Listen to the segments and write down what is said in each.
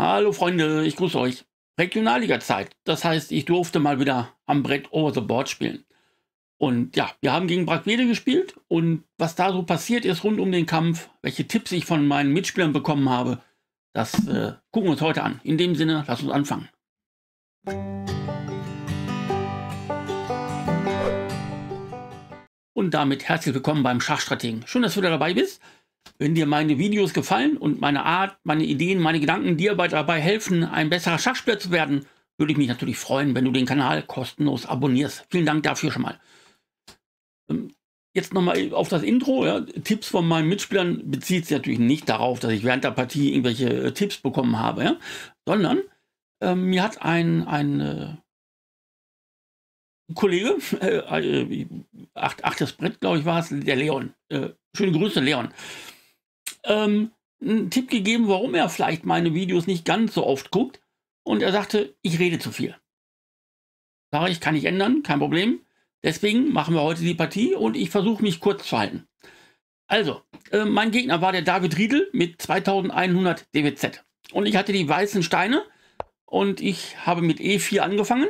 Hallo Freunde, ich grüße euch. Regionalliga-Zeit. Das heißt, ich durfte mal wieder am Brett over the board spielen. Und ja, wir haben gegen Bragwede gespielt und was da so passiert ist rund um den Kampf, welche Tipps ich von meinen Mitspielern bekommen habe, das äh, gucken wir uns heute an. In dem Sinne, lasst uns anfangen. Und damit herzlich willkommen beim Schachstrategen. Schön, dass du wieder dabei bist. Wenn dir meine Videos gefallen und meine Art, meine Ideen, meine Gedanken dir dabei helfen, ein besserer Schachspieler zu werden, würde ich mich natürlich freuen, wenn du den Kanal kostenlos abonnierst. Vielen Dank dafür schon mal. Ähm, jetzt nochmal auf das Intro. Ja. Tipps von meinen Mitspielern bezieht sich natürlich nicht darauf, dass ich während der Partie irgendwelche äh, Tipps bekommen habe, ja. sondern äh, mir hat ein, ein äh, Kollege, äh, äh, acht, achtes Brett, glaube ich, war es, der Leon. Äh, schöne Grüße, Leon ähm, einen Tipp gegeben, warum er vielleicht meine Videos nicht ganz so oft guckt. Und er sagte, ich rede zu viel. Sage ich, kann ich ändern, kein Problem. Deswegen machen wir heute die Partie und ich versuche mich kurz zu halten. Also, äh, mein Gegner war der David Riedel mit 2100 DWZ. Und ich hatte die weißen Steine und ich habe mit E4 angefangen.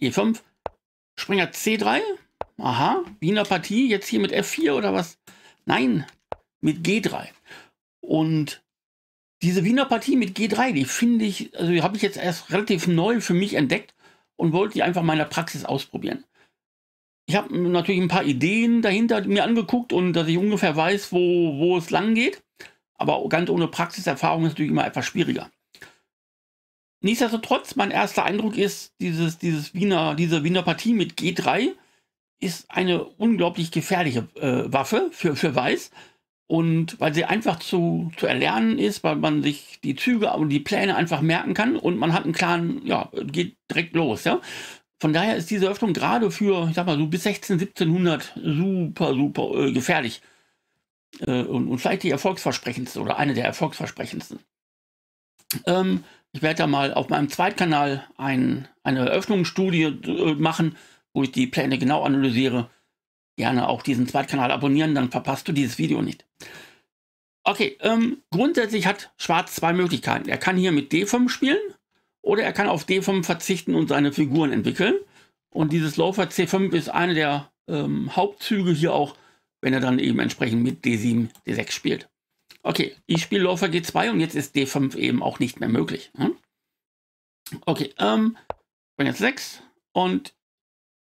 E5, Springer C3. Aha, Wiener Partie, jetzt hier mit F4 oder was? Nein, mit G3. Und diese Wiener Partie mit G3, die finde ich, also die habe ich jetzt erst relativ neu für mich entdeckt und wollte die einfach meiner Praxis ausprobieren. Ich habe natürlich ein paar Ideen dahinter mir angeguckt und dass ich ungefähr weiß, wo, wo es lang geht. Aber ganz ohne Praxiserfahrung ist natürlich immer etwas schwieriger. Nichtsdestotrotz, mein erster Eindruck ist, dieses, dieses Wiener, diese Wiener Partie mit G3 ist eine unglaublich gefährliche äh, Waffe für, für Weiß und weil sie einfach zu, zu erlernen ist, weil man sich die Züge und die Pläne einfach merken kann und man hat einen klaren, ja, geht direkt los, ja. Von daher ist diese Öffnung gerade für, ich sag mal, so bis 16, 1700 super, super äh, gefährlich äh, und, und, vielleicht die erfolgsversprechendste oder eine der erfolgsversprechendsten. Ähm, ich werde da mal auf meinem Zweitkanal ein, eine Öffnungsstudie äh, machen, wo ich die Pläne genau analysiere gerne auch diesen Zweitkanal abonnieren, dann verpasst du dieses Video nicht. Okay, ähm, grundsätzlich hat Schwarz zwei Möglichkeiten. Er kann hier mit D5 spielen oder er kann auf D5 verzichten und seine Figuren entwickeln. Und dieses Laufer C5 ist eine der ähm, Hauptzüge hier auch, wenn er dann eben entsprechend mit D7, D6 spielt. Okay, ich spiele Läufer G2 und jetzt ist D5 eben auch nicht mehr möglich. Hm? Okay, ähm, bin jetzt 6 und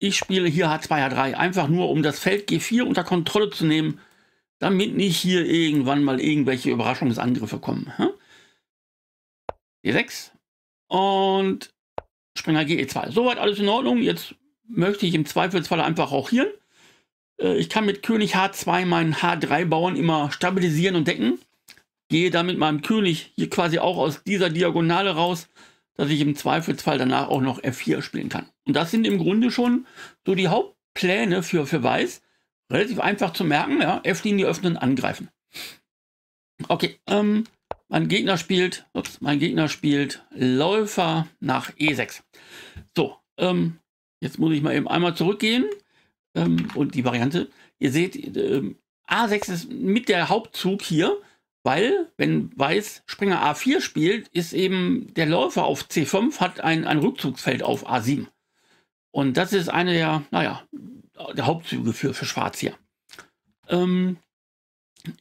ich spiele hier H2, H3, einfach nur um das Feld G4 unter Kontrolle zu nehmen, damit nicht hier irgendwann mal irgendwelche Überraschungsangriffe kommen. Hm? D6 und Springer GE2. Soweit alles in Ordnung. Jetzt möchte ich im Zweifelsfall einfach auch hier. Äh, ich kann mit König H2 meinen H3-Bauern immer stabilisieren und decken. Gehe damit meinem König hier quasi auch aus dieser Diagonale raus dass ich im Zweifelsfall danach auch noch F4 spielen kann. Und das sind im Grunde schon so die Hauptpläne für, für Weiß. Relativ einfach zu merken, ja, F-Linie öffnen, angreifen. Okay, ähm, mein Gegner spielt, ups, mein Gegner spielt Läufer nach E6. So, ähm, jetzt muss ich mal eben einmal zurückgehen ähm, und die Variante. Ihr seht, ähm, A6 ist mit der Hauptzug hier weil, wenn Weiß Springer A4 spielt, ist eben der Läufer auf C5 hat ein, ein Rückzugsfeld auf A7. Und das ist eine der, naja, der Hauptzüge für, für Schwarz hier. Ähm,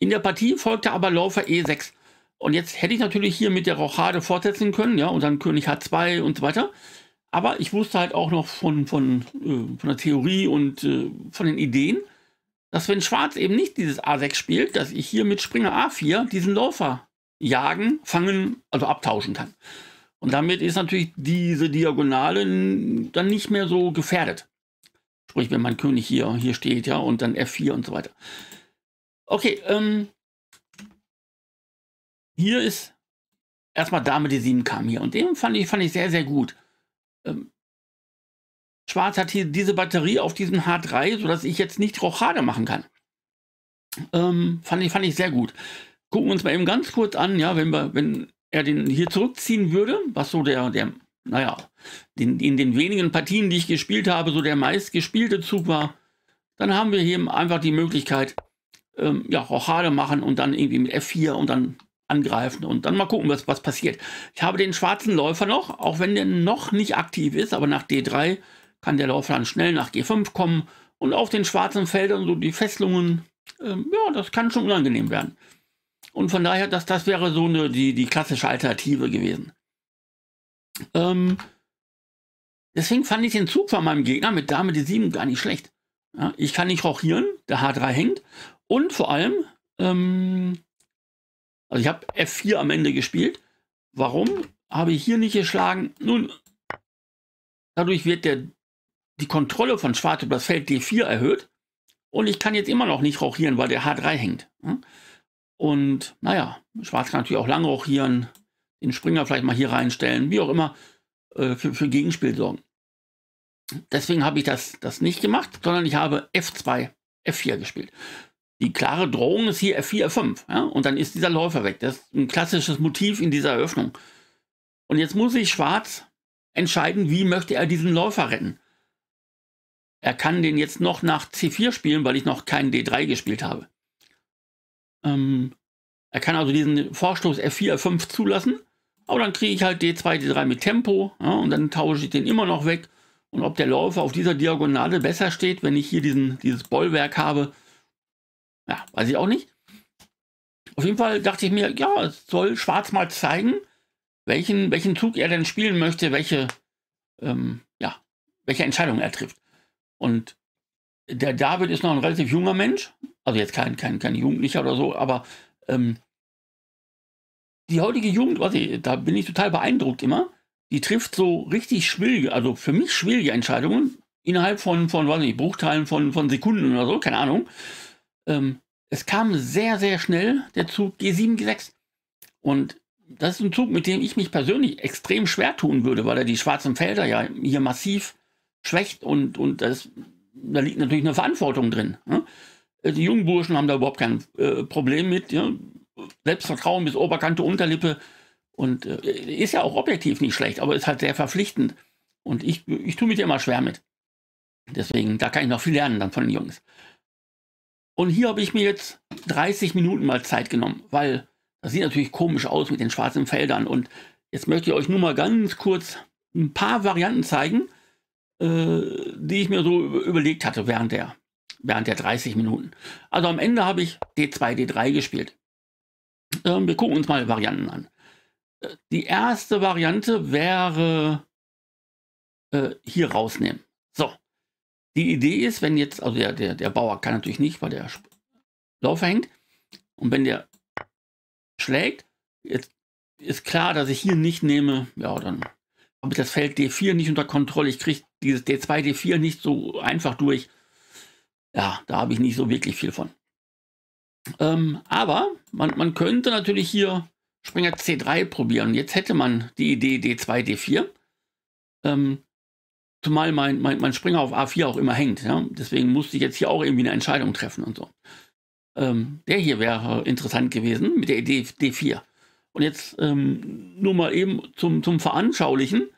in der Partie folgte aber Läufer E6. Und jetzt hätte ich natürlich hier mit der Rochade fortsetzen können, ja, und dann König H2 und so weiter. Aber ich wusste halt auch noch von, von, äh, von der Theorie und äh, von den Ideen dass wenn Schwarz eben nicht dieses A6 spielt, dass ich hier mit Springer A4 diesen Läufer jagen, fangen, also abtauschen kann. Und damit ist natürlich diese Diagonale dann nicht mehr so gefährdet. Sprich, wenn mein König hier, hier steht, ja, und dann F4 und so weiter. Okay, ähm, hier ist erstmal Dame die 7 kam hier. Und den fand ich, fand ich sehr, sehr gut. Ähm, Schwarz hat hier diese Batterie auf diesem H3, sodass ich jetzt nicht Rochade machen kann. Ähm, fand, ich, fand ich sehr gut. Gucken wir uns mal eben ganz kurz an, ja, wenn, wir, wenn er den hier zurückziehen würde, was so der, der naja, den, in den wenigen Partien, die ich gespielt habe, so der meistgespielte Zug war, dann haben wir hier einfach die Möglichkeit, ähm, ja, Rochade machen und dann irgendwie mit F4 und dann angreifen und dann mal gucken, was, was passiert. Ich habe den schwarzen Läufer noch, auch wenn der noch nicht aktiv ist, aber nach D3 kann der Lauf dann schnell nach G5 kommen und auf den schwarzen Feldern so die Fesselungen, ähm, ja, das kann schon unangenehm werden. Und von daher, das, das wäre so eine, die, die klassische Alternative gewesen. Ähm, deswegen fand ich den Zug von meinem Gegner mit Dame D7 gar nicht schlecht. Ja, ich kann nicht rochieren, der H3 hängt. Und vor allem, ähm, also ich habe F4 am Ende gespielt. Warum habe ich hier nicht geschlagen? Nun, dadurch wird der die Kontrolle von Schwarz über das Feld D4 erhöht. Und ich kann jetzt immer noch nicht rochieren, weil der H3 hängt. Hm? Und naja, Schwarz kann natürlich auch lang rochieren, den Springer vielleicht mal hier reinstellen, wie auch immer, äh, für, für Gegenspiel sorgen. Deswegen habe ich das, das nicht gemacht, sondern ich habe F2, F4 gespielt. Die klare Drohung ist hier F4, F5. Ja? Und dann ist dieser Läufer weg. Das ist ein klassisches Motiv in dieser Eröffnung. Und jetzt muss ich Schwarz entscheiden, wie möchte er diesen Läufer retten. Er kann den jetzt noch nach C4 spielen, weil ich noch keinen D3 gespielt habe. Ähm, er kann also diesen Vorstoß F4, F5 zulassen. Aber dann kriege ich halt D2, D3 mit Tempo. Ja, und dann tausche ich den immer noch weg. Und ob der Läufer auf dieser Diagonale besser steht, wenn ich hier diesen, dieses Bollwerk habe, ja, weiß ich auch nicht. Auf jeden Fall dachte ich mir, ja, es soll Schwarz mal zeigen, welchen, welchen Zug er denn spielen möchte, welche, ähm, ja, welche Entscheidung er trifft. Und der David ist noch ein relativ junger Mensch, also jetzt kein, kein, kein Jugendlicher oder so, aber ähm, die heutige Jugend, was ich, da bin ich total beeindruckt immer, die trifft so richtig schwierige, also für mich schwierige Entscheidungen innerhalb von, von weiß nicht, Bruchteilen von, von Sekunden oder so, keine Ahnung. Ähm, es kam sehr, sehr schnell der Zug G7, G6. Und das ist ein Zug, mit dem ich mich persönlich extrem schwer tun würde, weil er die schwarzen Felder ja hier massiv schwächt und, und das, da liegt natürlich eine Verantwortung drin. Ne? Die jungen Burschen haben da überhaupt kein äh, Problem mit. Ja? Selbstvertrauen bis Oberkante, Unterlippe und äh, ist ja auch objektiv nicht schlecht, aber ist halt sehr verpflichtend. Und ich, ich tue mich immer schwer mit. Deswegen, da kann ich noch viel lernen dann von den Jungs. Und hier habe ich mir jetzt 30 Minuten mal Zeit genommen, weil das sieht natürlich komisch aus mit den schwarzen Feldern. Und jetzt möchte ich euch nur mal ganz kurz ein paar Varianten zeigen, äh, die ich mir so überlegt hatte während der, während der 30 Minuten. Also am Ende habe ich D2, D3 gespielt. Ähm, wir gucken uns mal Varianten an. Äh, die erste Variante wäre äh, hier rausnehmen. So, die Idee ist, wenn jetzt, also der, der, der Bauer kann natürlich nicht, weil der Lauf hängt. Und wenn der schlägt, jetzt ist klar, dass ich hier nicht nehme, ja, dann habe ich das Feld D4 nicht unter Kontrolle. Ich kriege dieses D2, D4 nicht so einfach durch. Ja, da habe ich nicht so wirklich viel von. Ähm, aber man, man könnte natürlich hier Springer C3 probieren. Jetzt hätte man die Idee D2, D4. Ähm, zumal mein, mein, mein Springer auf A4 auch immer hängt. Ja? Deswegen musste ich jetzt hier auch irgendwie eine Entscheidung treffen und so. Ähm, der hier wäre interessant gewesen mit der Idee D4. Und jetzt ähm, nur mal eben zum, zum Veranschaulichen.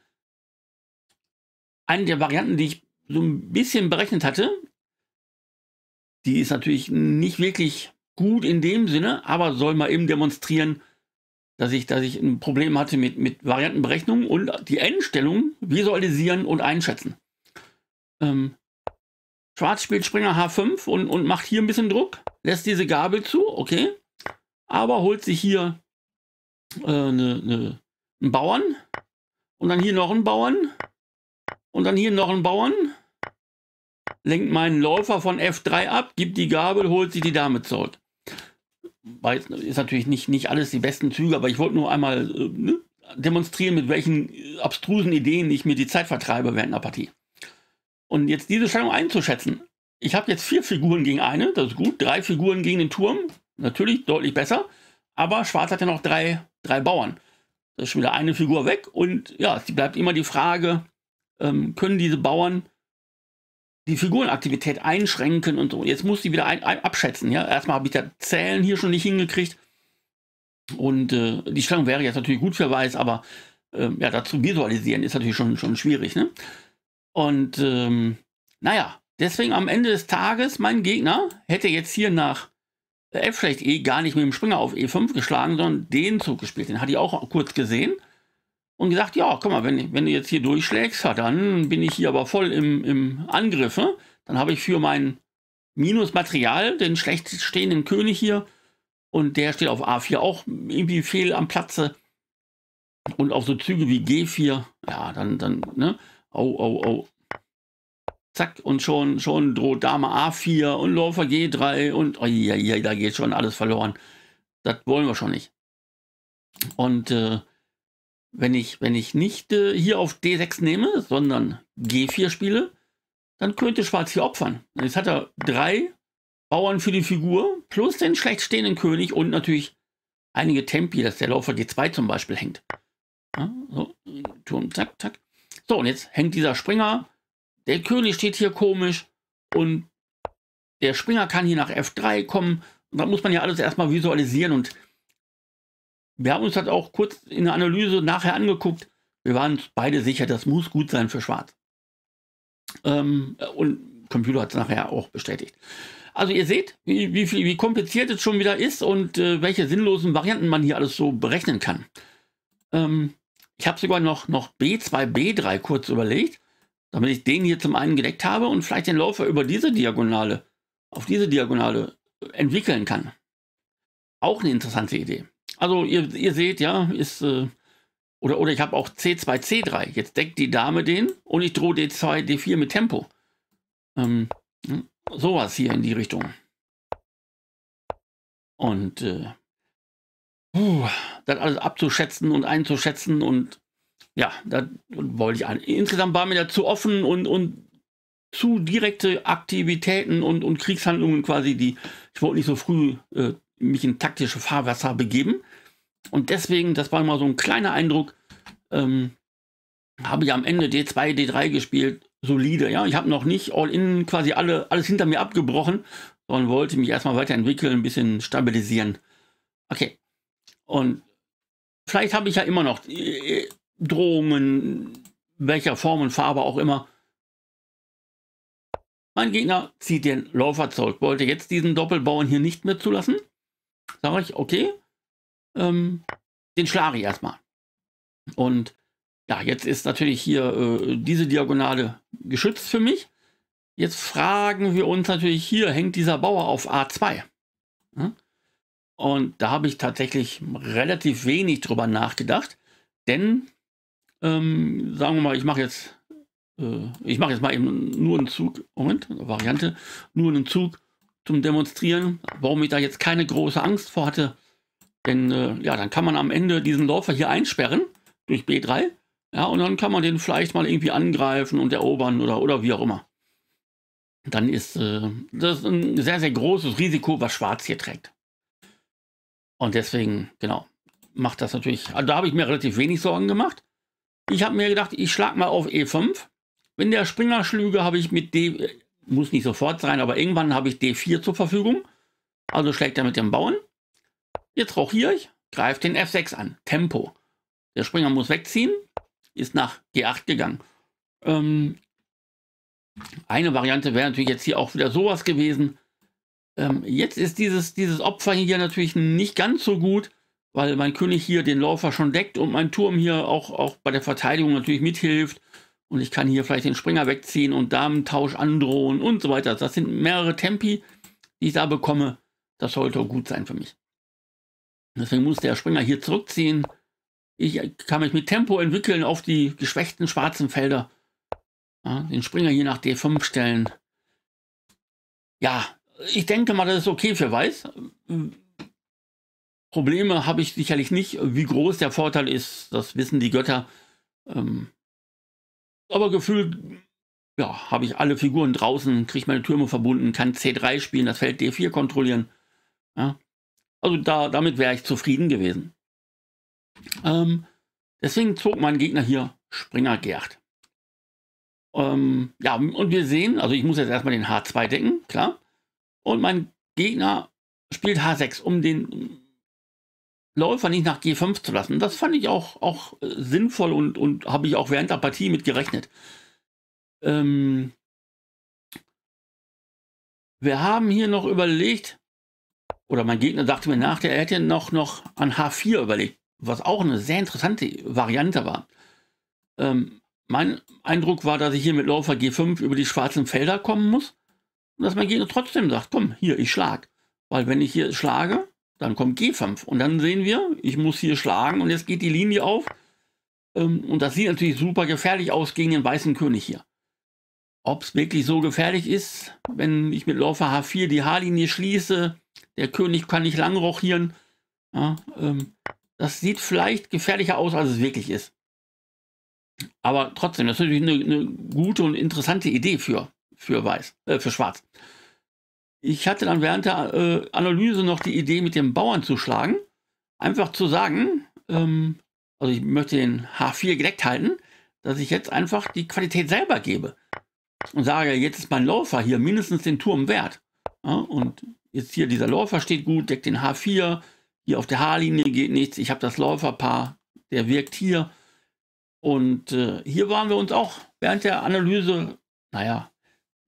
Eine der Varianten, die ich so ein bisschen berechnet hatte, die ist natürlich nicht wirklich gut in dem Sinne, aber soll mal eben demonstrieren, dass ich, dass ich ein Problem hatte mit, mit Variantenberechnung und die Endstellung visualisieren und einschätzen. Ähm, Schwarz spielt Springer H5 und, und macht hier ein bisschen Druck, lässt diese Gabel zu, okay, aber holt sich hier äh, ne, ne, einen Bauern und dann hier noch einen Bauern und dann hier noch einen Bauern. Lenkt meinen Läufer von F3 ab, gibt die Gabel, holt sich die Dame zurück. Weiß, ist natürlich nicht, nicht alles die besten Züge, aber ich wollte nur einmal äh, ne, demonstrieren, mit welchen äh, abstrusen Ideen ich mir die Zeit vertreibe während einer Partie. Und jetzt diese Stellung einzuschätzen. Ich habe jetzt vier Figuren gegen eine, das ist gut. Drei Figuren gegen den Turm, natürlich deutlich besser. Aber Schwarz hat ja noch drei drei Bauern. Das ist schon wieder eine Figur weg und ja, es bleibt immer die Frage, ähm, können diese Bauern die Figurenaktivität einschränken und so. Jetzt muss sie wieder ein, ein, abschätzen. Ja? Erstmal habe ich das Zählen hier schon nicht hingekriegt. Und äh, die Stellung wäre jetzt natürlich gut für Weiß, aber äh, ja, dazu visualisieren ist natürlich schon, schon schwierig. Ne? Und ähm, naja, deswegen am Ende des Tages, mein Gegner hätte jetzt hier nach f äh, schlecht eh gar nicht mit dem Springer auf E5 geschlagen, sondern den Zug gespielt. Den hatte ich auch kurz gesehen und gesagt, ja, guck mal, wenn, wenn du jetzt hier durchschlägst, dann bin ich hier aber voll im, im Angriffe. Dann habe ich für mein Minusmaterial den schlecht stehenden König hier und der steht auf A4 auch irgendwie fehl am Platze. Und auch so Züge wie G4, ja, dann, dann, ne, oh, oh, oh, Zack, und schon, schon droht Dame A4 und Läufer G3 und oi, da geht schon alles verloren. Das wollen wir schon nicht. Und äh, wenn, ich, wenn ich nicht äh, hier auf D6 nehme, sondern G4 spiele, dann könnte Schwarz hier opfern. Jetzt hat er drei Bauern für die Figur plus den schlecht stehenden König und natürlich einige Tempi, dass der Läufer G2 zum Beispiel hängt. Ja, so, Turm, zack, zack. So, und jetzt hängt dieser Springer der König steht hier komisch und der Springer kann hier nach F3 kommen. Und dann muss man ja alles erstmal visualisieren. Und wir haben uns das auch kurz in der Analyse nachher angeguckt. Wir waren beide sicher, das muss gut sein für Schwarz. Ähm, und Computer hat es nachher auch bestätigt. Also ihr seht, wie, wie, wie kompliziert es schon wieder ist und äh, welche sinnlosen Varianten man hier alles so berechnen kann. Ähm, ich habe sogar noch, noch B2, B3 kurz überlegt damit ich den hier zum einen gedeckt habe und vielleicht den Läufer über diese Diagonale, auf diese Diagonale äh, entwickeln kann. Auch eine interessante Idee. Also ihr, ihr seht, ja, ist, äh, oder, oder ich habe auch C2, C3. Jetzt deckt die Dame den und ich drohe D2, D4 mit Tempo. Ähm, hm, sowas hier in die Richtung. Und äh, puh, das alles abzuschätzen und einzuschätzen und ja, da wollte ich an. Insgesamt war mir da zu offen und, und zu direkte Aktivitäten und, und Kriegshandlungen quasi, die ich wollte nicht so früh äh, mich in taktische Fahrwasser begeben. Und deswegen, das war mal so ein kleiner Eindruck, ähm, habe ich am Ende D2, D3 gespielt, solide. Ja, ich habe noch nicht all in quasi alle, alles hinter mir abgebrochen, sondern wollte mich erstmal weiterentwickeln, ein bisschen stabilisieren. Okay. Und vielleicht habe ich ja immer noch äh, äh, Drohungen, welcher Form und Farbe auch immer. Mein Gegner zieht den Läufer zurück. Wollte jetzt diesen Doppelbauern hier nicht mehr zulassen. Sag ich, okay, ähm, den schlage ich erstmal. Und ja, jetzt ist natürlich hier äh, diese Diagonale geschützt für mich. Jetzt fragen wir uns natürlich, hier hängt dieser Bauer auf A2. Und da habe ich tatsächlich relativ wenig drüber nachgedacht, denn ähm, sagen wir mal, ich mache jetzt, äh, ich mache jetzt mal eben nur einen Zug, Moment, Variante, nur einen Zug zum Demonstrieren, warum ich da jetzt keine große Angst vor hatte. Denn äh, ja, dann kann man am Ende diesen Läufer hier einsperren durch B3. Ja, und dann kann man den vielleicht mal irgendwie angreifen und erobern oder, oder wie auch immer. Dann ist äh, das ist ein sehr, sehr großes Risiko, was Schwarz hier trägt. Und deswegen, genau, macht das natürlich. Also da habe ich mir relativ wenig Sorgen gemacht. Ich habe mir gedacht, ich schlage mal auf E5. Wenn der Springer schlüge, habe ich mit D, äh, muss nicht sofort sein, aber irgendwann habe ich D4 zur Verfügung. Also schlägt er mit dem Bauern. Jetzt rochiere ich, greife den F6 an. Tempo. Der Springer muss wegziehen, ist nach G8 gegangen. Ähm, eine Variante wäre natürlich jetzt hier auch wieder sowas gewesen. Ähm, jetzt ist dieses, dieses Opfer hier natürlich nicht ganz so gut weil mein König hier den Läufer schon deckt und mein Turm hier auch, auch bei der Verteidigung natürlich mithilft. Und ich kann hier vielleicht den Springer wegziehen und Damentausch androhen und so weiter. Das sind mehrere Tempi, die ich da bekomme. Das sollte gut sein für mich. Deswegen muss der Springer hier zurückziehen. Ich kann mich mit Tempo entwickeln auf die geschwächten schwarzen Felder. Ja, den Springer hier nach D5 stellen. Ja, ich denke mal, das ist okay für Weiß Probleme habe ich sicherlich nicht. Wie groß der Vorteil ist, das wissen die Götter. Ähm, aber gefühlt, ja, habe ich alle Figuren draußen, kriege meine Türme verbunden, kann C3 spielen, das Feld D4 kontrollieren. Ja. Also da, damit wäre ich zufrieden gewesen. Ähm, deswegen zog mein Gegner hier Springer Gerd. Ähm, ja, und wir sehen, also ich muss jetzt erstmal den H2 decken, klar. Und mein Gegner spielt H6, um den Läufer nicht nach G5 zu lassen. Das fand ich auch, auch äh, sinnvoll und, und habe ich auch während der Partie mit gerechnet. Ähm wir haben hier noch überlegt, oder mein Gegner sagte mir nach, der hätte noch, noch an H4 überlegt, was auch eine sehr interessante Variante war. Ähm mein Eindruck war, dass ich hier mit Läufer G5 über die schwarzen Felder kommen muss und dass mein Gegner trotzdem sagt, komm, hier, ich schlag. Weil wenn ich hier schlage, dann kommt G5 und dann sehen wir, ich muss hier schlagen und jetzt geht die Linie auf. Ähm, und das sieht natürlich super gefährlich aus gegen den weißen König hier. Ob es wirklich so gefährlich ist, wenn ich mit Läufer H4 die H-Linie schließe, der König kann nicht lang rochieren. Ja, ähm, das sieht vielleicht gefährlicher aus, als es wirklich ist. Aber trotzdem, das ist natürlich eine, eine gute und interessante Idee für, für Weiß, äh, für Schwarz. Ich hatte dann während der äh, Analyse noch die Idee, mit dem Bauern zu schlagen. Einfach zu sagen, ähm, also ich möchte den H4 gedeckt halten, dass ich jetzt einfach die Qualität selber gebe. Und sage, jetzt ist mein Läufer hier mindestens den Turm wert. Ja, und jetzt hier dieser Läufer steht gut, deckt den H4. Hier auf der H-Linie geht nichts. Ich habe das Läuferpaar, der wirkt hier. Und äh, hier waren wir uns auch während der Analyse, naja,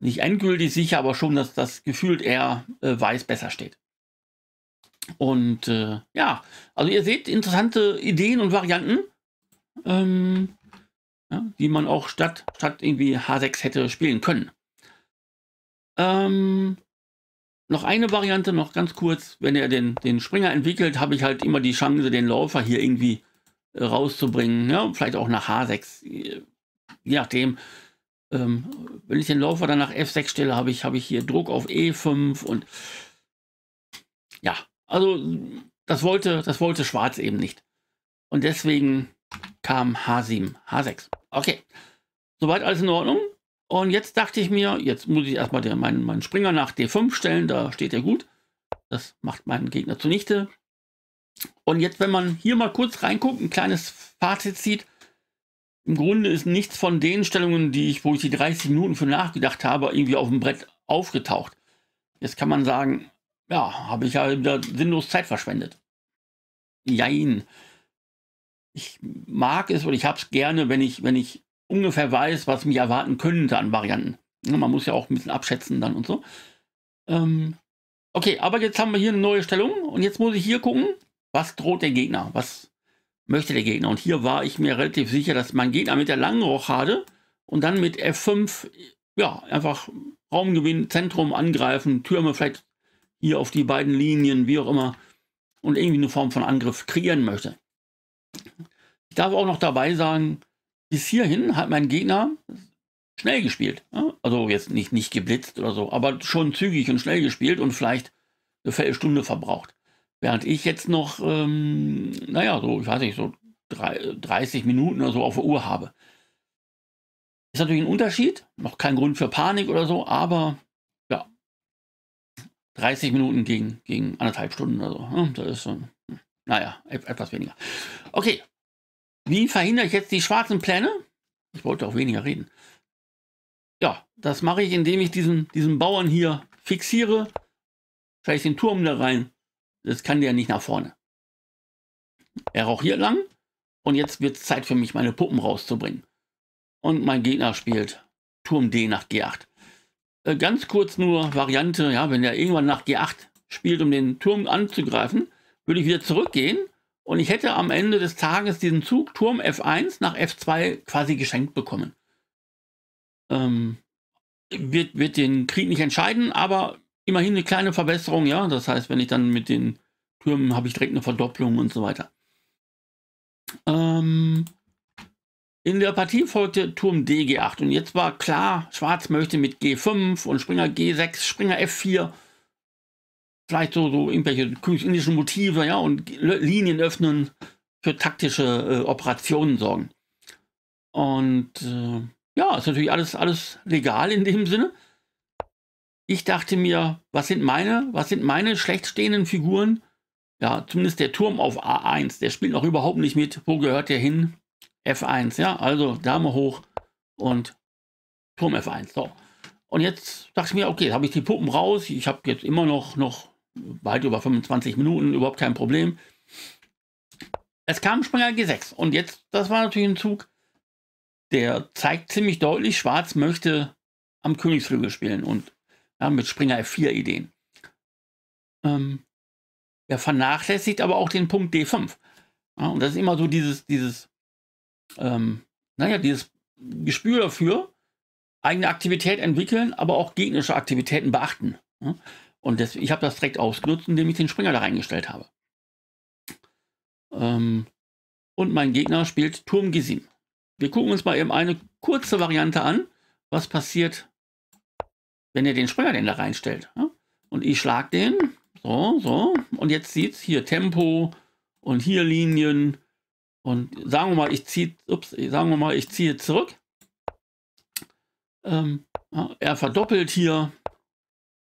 nicht endgültig sicher, aber schon, dass das gefühlt eher äh, weiß besser steht. Und äh, ja, also ihr seht interessante Ideen und Varianten, ähm, ja, die man auch statt, statt irgendwie H6 hätte spielen können. Ähm, noch eine Variante, noch ganz kurz, wenn er den, den Springer entwickelt, habe ich halt immer die Chance, den Läufer hier irgendwie äh, rauszubringen, ja, vielleicht auch nach H6, äh, je nachdem, ähm, wenn ich den Laufer dann nach F6 stelle, habe ich, hab ich hier Druck auf E5 und ja, also das wollte, das wollte Schwarz eben nicht. Und deswegen kam H7, H6. Okay, soweit alles in Ordnung. Und jetzt dachte ich mir, jetzt muss ich erstmal den, meinen, meinen Springer nach D5 stellen, da steht er gut. Das macht meinen Gegner zunichte. Und jetzt, wenn man hier mal kurz reinguckt, ein kleines Fazit sieht, im Grunde ist nichts von den Stellungen, die ich, wo ich die 30 Minuten für nachgedacht habe, irgendwie auf dem Brett aufgetaucht. Jetzt kann man sagen, ja, habe ich ja wieder sinnlos Zeit verschwendet. Jein. Ich mag es und ich habe es gerne, wenn ich, wenn ich ungefähr weiß, was mich erwarten könnte an Varianten. Man muss ja auch ein bisschen abschätzen dann und so. Ähm, okay, aber jetzt haben wir hier eine neue Stellung und jetzt muss ich hier gucken, was droht der Gegner? Was möchte der Gegner. Und hier war ich mir relativ sicher, dass mein Gegner mit der langen Rochade und dann mit F5, ja, einfach Raumgewinn, Zentrum angreifen, Türme vielleicht hier auf die beiden Linien, wie auch immer, und irgendwie eine Form von Angriff kreieren möchte. Ich darf auch noch dabei sagen, bis hierhin hat mein Gegner schnell gespielt. Also jetzt nicht, nicht geblitzt oder so, aber schon zügig und schnell gespielt und vielleicht eine Viertelstunde verbraucht. Während ich jetzt noch, ähm, naja, so, ich weiß nicht, so 30 Minuten oder so auf der Uhr habe. Ist natürlich ein Unterschied, noch kein Grund für Panik oder so, aber ja, 30 Minuten gegen, gegen anderthalb Stunden oder so. Ne? Das ist schon, ähm, naja, etwas weniger. Okay, wie verhindere ich jetzt die schwarzen Pläne? Ich wollte auch weniger reden. Ja, das mache ich, indem ich diesen, diesen Bauern hier fixiere. Vielleicht den Turm da rein das kann der nicht nach vorne. Er raucht hier lang und jetzt wird es Zeit für mich, meine Puppen rauszubringen. Und mein Gegner spielt Turm D nach G8. Äh, ganz kurz nur Variante, ja, wenn er irgendwann nach G8 spielt, um den Turm anzugreifen, würde ich wieder zurückgehen und ich hätte am Ende des Tages diesen Zug Turm F1 nach F2 quasi geschenkt bekommen. Ähm, wird, wird den Krieg nicht entscheiden, aber immerhin eine kleine Verbesserung, ja. Das heißt, wenn ich dann mit den Türmen habe ich direkt eine Verdopplung und so weiter. Ähm, in der Partie folgte Turm D G8 und jetzt war klar, Schwarz möchte mit G5 und Springer G6, Springer F4, vielleicht so, so irgendwelche königsindischen Motive, ja, und Linien öffnen, für taktische äh, Operationen sorgen. Und äh, ja, ist natürlich alles, alles legal in dem Sinne ich dachte mir, was sind meine, was sind meine schlecht stehenden Figuren? Ja, zumindest der Turm auf A1, der spielt noch überhaupt nicht mit. Wo gehört der hin? F1, ja, also Dame hoch und Turm F1. So. Und jetzt dachte ich mir, okay, habe ich die Puppen raus. Ich habe jetzt immer noch, noch weit über 25 Minuten, überhaupt kein Problem. Es kam Springer G6 und jetzt, das war natürlich ein Zug, der zeigt ziemlich deutlich, Schwarz möchte am Königsflügel spielen und ja, mit Springer F4-Ideen. Ähm, er vernachlässigt aber auch den Punkt D5. Ja, und das ist immer so dieses, dieses, ähm, naja, dieses Gespür dafür, eigene Aktivität entwickeln, aber auch gegnerische Aktivitäten beachten. Ja. Und das, ich habe das direkt ausgenutzt, indem ich den Springer da reingestellt habe. Ähm, und mein Gegner spielt Turm G7. Wir gucken uns mal eben eine kurze Variante an, was passiert, wenn ihr den Springer den da reinstellt. Ja? Und ich schlage den, so, so. Und jetzt sieht es hier Tempo und hier Linien. Und sagen wir mal, ich ziehe, ups, sagen wir mal, ich ziehe zurück. Ähm, ja, er verdoppelt hier.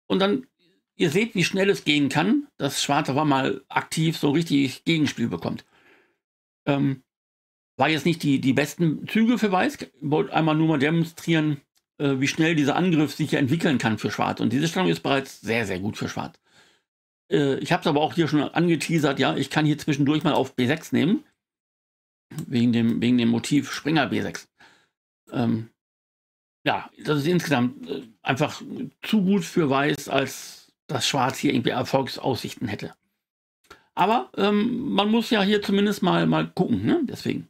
Und dann, ihr seht, wie schnell es gehen kann, dass Schwarze war mal aktiv so richtig Gegenspiel bekommt. Ähm, war jetzt nicht die, die besten Züge für Weiß, Ich wollte einmal nur mal demonstrieren, äh, wie schnell dieser Angriff sich hier entwickeln kann für Schwarz. Und diese Stellung ist bereits sehr, sehr gut für Schwarz. Äh, ich habe es aber auch hier schon angeteasert, ja, ich kann hier zwischendurch mal auf B6 nehmen, wegen dem, wegen dem Motiv Springer B6. Ähm, ja, das ist insgesamt äh, einfach zu gut für Weiß, als dass Schwarz hier irgendwie Erfolgsaussichten hätte. Aber ähm, man muss ja hier zumindest mal, mal gucken, ne? deswegen.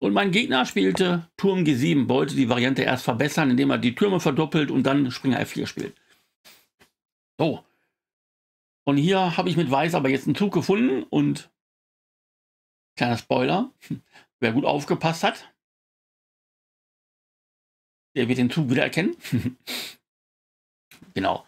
Und mein Gegner spielte Turm G7, wollte die Variante erst verbessern, indem er die Türme verdoppelt und dann Springer F4 spielt. So. Und hier habe ich mit Weiß aber jetzt einen Zug gefunden und kleiner Spoiler, wer gut aufgepasst hat, der wird den Zug wieder erkennen. genau.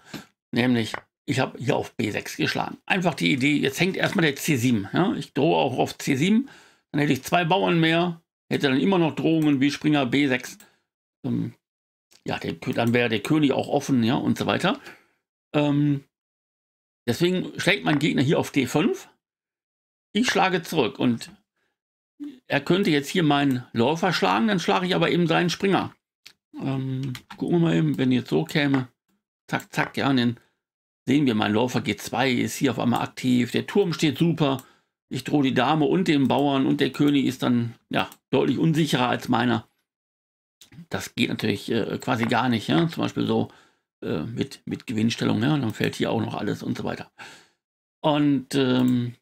Nämlich, ich habe hier auf B6 geschlagen. Einfach die Idee, jetzt hängt erstmal der C7. Ja? Ich drohe auch auf C7, dann hätte ich zwei Bauern mehr, hätte dann immer noch Drohungen wie Springer B6. Ähm, ja, der, dann wäre der König auch offen, ja, und so weiter. Ähm, deswegen schlägt mein Gegner hier auf D5. Ich schlage zurück und er könnte jetzt hier meinen Läufer schlagen, dann schlage ich aber eben seinen Springer. Ähm, gucken wir mal eben, wenn jetzt so käme. Zack, zack, ja, und dann sehen wir, mein Läufer G2 ist hier auf einmal aktiv. Der Turm steht super ich drohe die Dame und den Bauern und der König ist dann ja deutlich unsicherer als meiner. Das geht natürlich äh, quasi gar nicht. Ja? Zum Beispiel so äh, mit, mit Gewinnstellung. Ja? dann fällt hier auch noch alles und so weiter. Und ähm,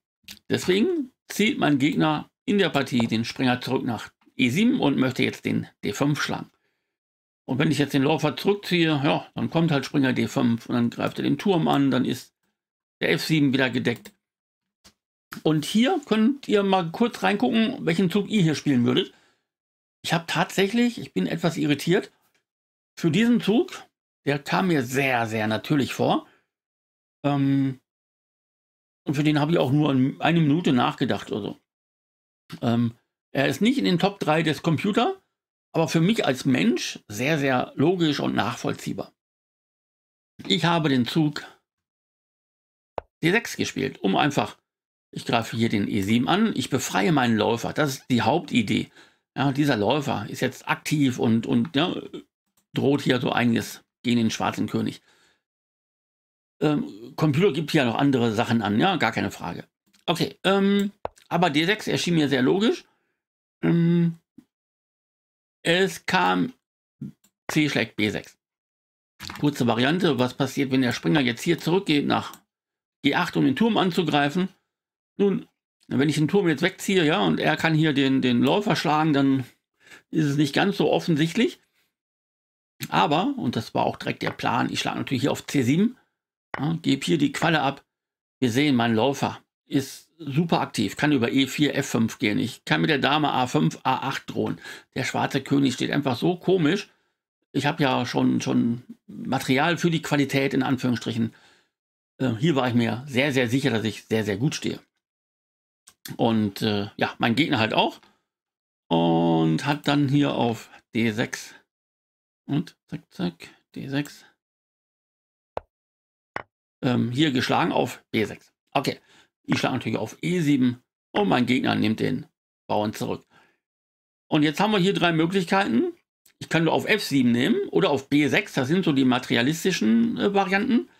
deswegen zieht mein Gegner in der Partie den Springer zurück nach E7 und möchte jetzt den D5 schlagen. Und wenn ich jetzt den Läufer zurückziehe, ja, dann kommt halt Springer D5 und dann greift er den Turm an, dann ist der F7 wieder gedeckt. Und hier könnt ihr mal kurz reingucken, welchen Zug ihr hier spielen würdet. Ich habe tatsächlich, ich bin etwas irritiert, für diesen Zug, der kam mir sehr, sehr natürlich vor. Ähm, und für den habe ich auch nur eine Minute nachgedacht oder so. Ähm, er ist nicht in den Top 3 des Computer, aber für mich als Mensch sehr, sehr logisch und nachvollziehbar. Ich habe den Zug D6 gespielt, um einfach ich greife hier den E7 an, ich befreie meinen Läufer. Das ist die Hauptidee. Ja, dieser Läufer ist jetzt aktiv und, und ja, droht hier so einiges gegen den schwarzen König. Ähm, Computer gibt hier noch andere Sachen an, ja, gar keine Frage. Okay, ähm, aber D6 erschien mir sehr logisch. Ähm, es kam C schlägt B6. Kurze Variante, was passiert, wenn der Springer jetzt hier zurückgeht nach G8, um den Turm anzugreifen? Nun, wenn ich den Turm jetzt wegziehe, ja, und er kann hier den, den Läufer schlagen, dann ist es nicht ganz so offensichtlich. Aber, und das war auch direkt der Plan, ich schlage natürlich hier auf C7, ja, gebe hier die Qualle ab. Wir sehen, mein Läufer ist super aktiv, kann über E4, F5 gehen. Ich kann mit der Dame A5, A8 drohen. Der schwarze König steht einfach so komisch. Ich habe ja schon, schon Material für die Qualität in Anführungsstrichen. Äh, hier war ich mir sehr, sehr sicher, dass ich sehr, sehr gut stehe. Und äh, ja, mein Gegner halt auch. Und hat dann hier auf D6 und zack, zack, D6 ähm, hier geschlagen auf B6. Okay, ich schlage natürlich auf E7 und mein Gegner nimmt den Bauern zurück. Und jetzt haben wir hier drei Möglichkeiten. Ich kann nur auf F7 nehmen oder auf B6, das sind so die materialistischen äh, Varianten.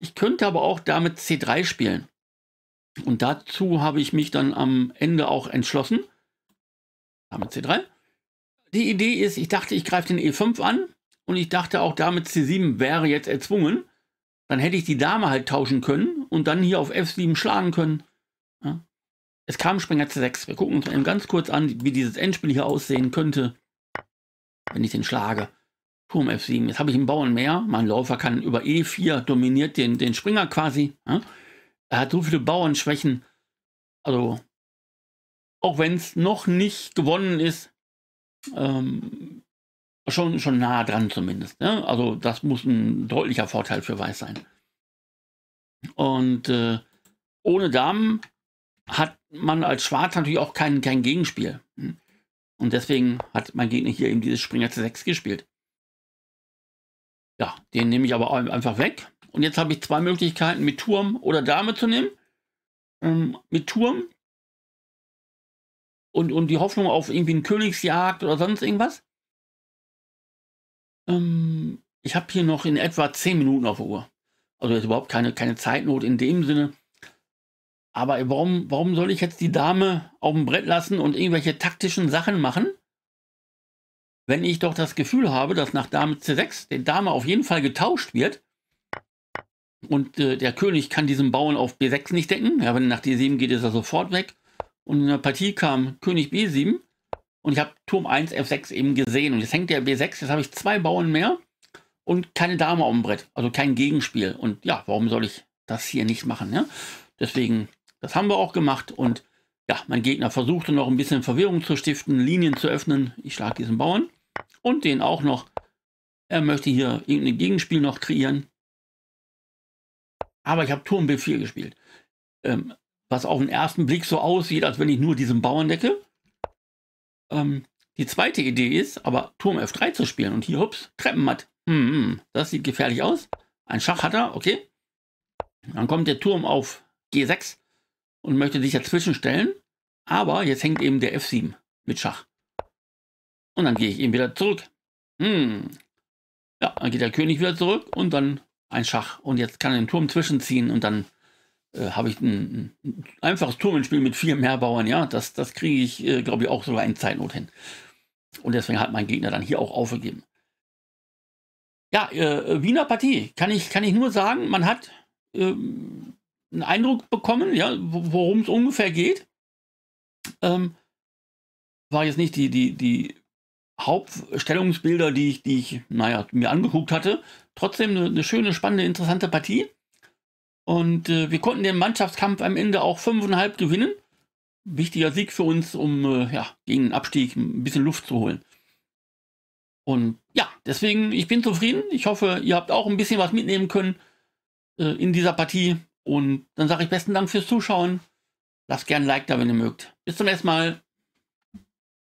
Ich könnte aber auch damit C3 spielen. Und dazu habe ich mich dann am Ende auch entschlossen. Damit C3. Die Idee ist, ich dachte, ich greife den E5 an und ich dachte auch damit C7 wäre jetzt erzwungen. Dann hätte ich die Dame halt tauschen können und dann hier auf F7 schlagen können. Ja. Es kam Springer C6. Wir gucken uns eben ganz kurz an, wie dieses Endspiel hier aussehen könnte, wenn ich den schlage. Turm F7. Jetzt habe ich einen Bauern mehr. Mein Läufer kann über E4 dominiert den, den Springer quasi. Ja. Er hat so viele Bauernschwächen. Also, auch wenn es noch nicht gewonnen ist, ähm, schon, schon nah dran zumindest. Ne? Also, das muss ein deutlicher Vorteil für Weiß sein. Und äh, ohne Damen hat man als Schwarz natürlich auch kein, kein Gegenspiel. Hm? Und deswegen hat mein Gegner hier eben dieses Springer zu 6 gespielt. Ja, den nehme ich aber einfach weg. Und jetzt habe ich zwei Möglichkeiten, mit Turm oder Dame zu nehmen. Ähm, mit Turm. Und, und die Hoffnung auf irgendwie eine Königsjagd oder sonst irgendwas. Ähm, ich habe hier noch in etwa 10 Minuten auf der Uhr. Also ist überhaupt keine, keine Zeitnot in dem Sinne. Aber warum, warum soll ich jetzt die Dame auf dem Brett lassen und irgendwelche taktischen Sachen machen? Wenn ich doch das Gefühl habe, dass nach Dame C6 die Dame auf jeden Fall getauscht wird und äh, der König kann diesen Bauern auf B6 nicht decken. Ja, wenn nach D7 geht, ist er sofort weg. Und in der Partie kam König B7 und ich habe Turm 1 F6 eben gesehen. Und jetzt hängt der B6, jetzt habe ich zwei Bauern mehr und keine Dame auf dem Brett. Also kein Gegenspiel. Und ja, warum soll ich das hier nicht machen? Ne? Deswegen, das haben wir auch gemacht. Und ja, mein Gegner versuchte noch ein bisschen Verwirrung zu stiften, Linien zu öffnen. Ich schlage diesen Bauern und den auch noch. Er möchte hier irgendein Gegenspiel noch kreieren. Aber ich habe Turm B4 gespielt. Ähm, was auf den ersten Blick so aussieht, als wenn ich nur diesen Bauern decke. Ähm, die zweite Idee ist, aber Turm F3 zu spielen und hier, hups, Treppenmatt. Hm, hm, das sieht gefährlich aus. Ein Schach hat er, okay. Dann kommt der Turm auf G6 und möchte sich dazwischen stellen. Aber jetzt hängt eben der F7 mit Schach. Und dann gehe ich eben wieder zurück. Hm. Ja, dann geht der König wieder zurück und dann ein Schach. Und jetzt kann er den Turm zwischenziehen und dann äh, habe ich ein, ein einfaches Turmenspiel mit vier Mehrbauern. Ja, das, das kriege ich, äh, glaube ich, auch sogar in Zeitnot hin. Und deswegen hat mein Gegner dann hier auch aufgegeben. Ja, äh, Wiener Partie, kann ich, kann ich nur sagen, man hat ähm, einen Eindruck bekommen, ja, worum es ungefähr geht. Ähm, war jetzt nicht die, die, die Hauptstellungsbilder, die ich, die ich, naja, mir angeguckt hatte. Trotzdem eine, eine schöne, spannende, interessante Partie. Und äh, wir konnten den Mannschaftskampf am Ende auch 5,5 gewinnen. Wichtiger Sieg für uns, um äh, ja, gegen den Abstieg ein bisschen Luft zu holen. Und ja, deswegen, ich bin zufrieden. Ich hoffe, ihr habt auch ein bisschen was mitnehmen können äh, in dieser Partie. Und dann sage ich besten Dank fürs Zuschauen. Lasst gerne ein Like da, wenn ihr mögt. Bis zum nächsten Mal.